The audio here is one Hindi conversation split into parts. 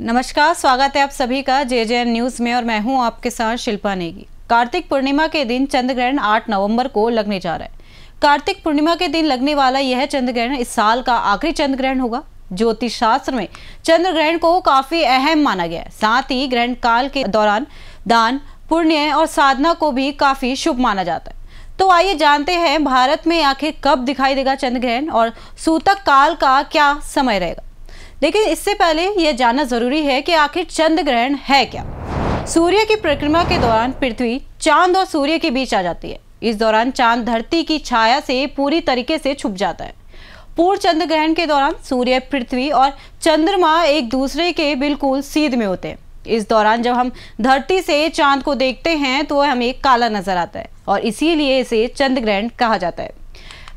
नमस्कार स्वागत है आप सभी का जे जे एन न्यूज में और मैं हूं आपके साथ शिल्पा नेगी कार्तिक पूर्णिमा के दिन चंद्र ग्रहण 8 नवंबर को लगने जा रहा है कार्तिक पूर्णिमा के दिन लगने वाला यह चंद्र ग्रहण इस साल का आखिरी चंद्र ग्रहण होगा ज्योतिष शास्त्र में चंद्र ग्रहण को काफी अहम माना गया है साथ ही ग्रहण काल के दौरान दान पुण्य और साधना को भी काफी शुभ माना जाता है तो आइए जानते हैं भारत में आखिर कब दिखाई देगा चंद्र ग्रहण और सूतक काल का क्या समय रहेगा लेकिन इससे पहले यह जानना जरूरी है कि आखिर चंद्र ग्रहण है क्या सूर्य की परिक्रमा के दौरान पृथ्वी चांद और सूर्य के बीच आ जाती है इस दौरान चांद धरती की छाया से पूरी तरीके से छुप जाता है पूर्ण चंद्र ग्रहण के दौरान सूर्य पृथ्वी और चंद्रमा एक दूसरे के बिल्कुल सीध में होते हैं इस दौरान जब हम धरती से चांद को देखते हैं तो हमें काला नजर आता है और इसीलिए इसे चंद्र ग्रहण कहा जाता है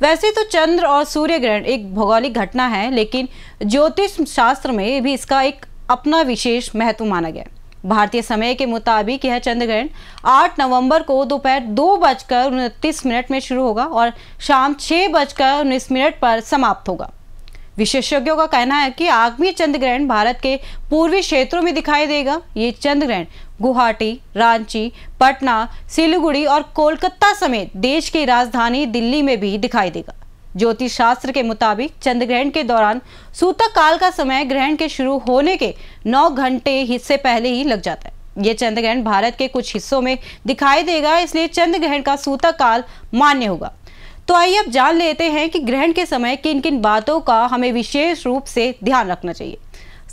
वैसे तो चंद्र और सूर्य ग्रहण एक भौगोलिक घटना है लेकिन ज्योतिष शास्त्र में भी इसका एक अपना विशेष महत्व माना गया भारतीय समय के मुताबिक यह चंद्र ग्रहण 8 नवंबर को दोपहर दो बजकर उनतीस मिनट में शुरू होगा और शाम छः बजकर उन्नीस मिनट पर समाप्त होगा विशेषज्ञों का कहना है कि आगमी चंद्र ग्रहण भारत के पूर्वी क्षेत्रों में दिखाई देगा ये चंद्र ग्रहण गुवाहाटी रांची पटना सिलीगुड़ी और कोलकाता समेत देश की राजधानी दिल्ली में भी दिखाई देगा ज्योतिष शास्त्र के मुताबिक चंद्रग्रहण के दौरान सूतक काल का समय ग्रहण के शुरू होने के 9 घंटे हिस्से पहले ही लग जाता है ये चंद्रग्रहण भारत के कुछ हिस्सों में दिखाई देगा इसलिए चंद्रग्रहण का सूतक काल मान्य होगा तो आइए अब जान लेते हैं कि ग्रहण के समय किन किन बातों का हमें विशेष रूप से ध्यान रखना चाहिए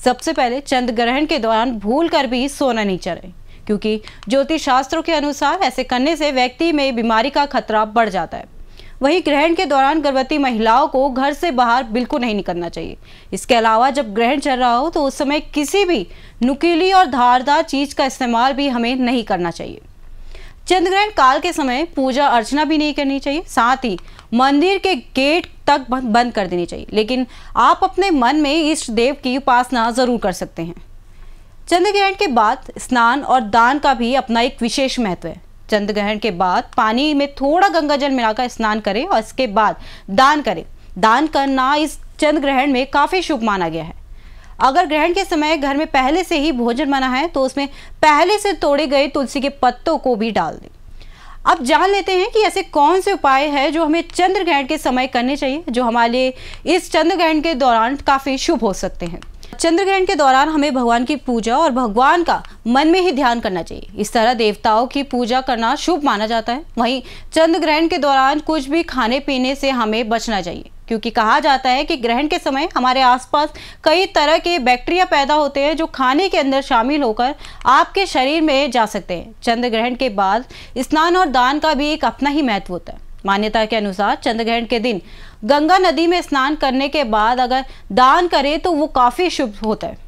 सबसे पहले चंद्र ग्रहण के दौरान भूल कर भी सोना नहीं चढ़े क्योंकि ज्योतिष शास्त्रों के अनुसार ऐसे करने से व्यक्ति में बीमारी का खतरा बढ़ जाता है वहीं ग्रहण के दौरान गर्भवती महिलाओं को घर से बाहर बिल्कुल नहीं निकलना चाहिए इसके अलावा जब ग्रहण चल रहा हो तो उस समय किसी भी नुकीली और धारदार चीज़ का इस्तेमाल भी हमें नहीं करना चाहिए चंद्र ग्रहण काल के समय पूजा अर्चना भी नहीं करनी चाहिए साथ ही मंदिर के गेट तक बंद कर देनी चाहिए लेकिन आप अपने मन में इष्ट देव की उपासना जरूर कर सकते हैं चंद्र ग्रहण के बाद स्नान और दान का भी अपना एक विशेष महत्व है चंद्र ग्रहण के बाद पानी में थोड़ा गंगा जल मिलाकर स्नान करें और इसके बाद दान करें दान करना इस चंद्र ग्रहण में काफ़ी शुभ माना गया है अगर ग्रहण के समय घर में पहले से ही भोजन बना है तो उसमें पहले से तोड़े गए तुलसी के पत्तों को भी डाल दें अब जान लेते हैं कि ऐसे कौन से उपाय हैं जो हमें चंद्र ग्रहण के समय करने चाहिए जो हमारे लिए इस चंद्र ग्रहण के दौरान काफ़ी शुभ हो सकते हैं चंद्र ग्रहण के दौरान हमें भगवान की पूजा और भगवान का मन में ही ध्यान करना चाहिए इस तरह देवताओं की पूजा करना शुभ माना जाता है वहीं चंद्र ग्रहण के दौरान कुछ भी खाने पीने से हमें बचना चाहिए क्योंकि कहा जाता है कि ग्रहण के समय हमारे आसपास कई तरह के बैक्टीरिया पैदा होते हैं जो खाने के अंदर शामिल होकर आपके शरीर में जा सकते हैं चंद्र ग्रहण के बाद स्नान और दान का भी एक अपना ही महत्व होता है मान्यता के अनुसार चंद्र ग्रहण के दिन गंगा नदी में स्नान करने के बाद अगर दान करें तो वो काफ़ी शुभ होता है